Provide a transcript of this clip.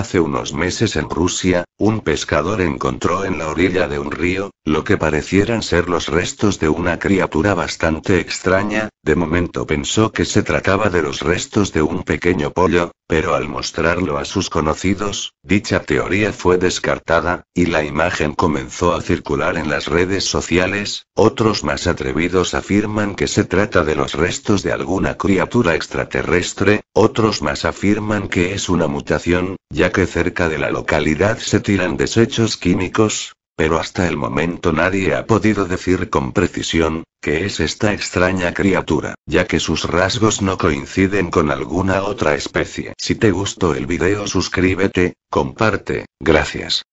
Hace unos meses en Rusia, un pescador encontró en la orilla de un río, lo que parecieran ser los restos de una criatura bastante extraña, de momento pensó que se trataba de los restos de un pequeño pollo, pero al mostrarlo a sus conocidos, dicha teoría fue descartada, y la imagen comenzó a circular en las redes sociales, otros más atrevidos afirman que se trata de los restos de alguna criatura extraterrestre, otros más afirman que es una mutación, ya que cerca de la localidad se tiran desechos químicos, pero hasta el momento nadie ha podido decir con precisión qué es esta extraña criatura, ya que sus rasgos no coinciden con alguna otra especie. Si te gustó el video suscríbete, comparte, gracias.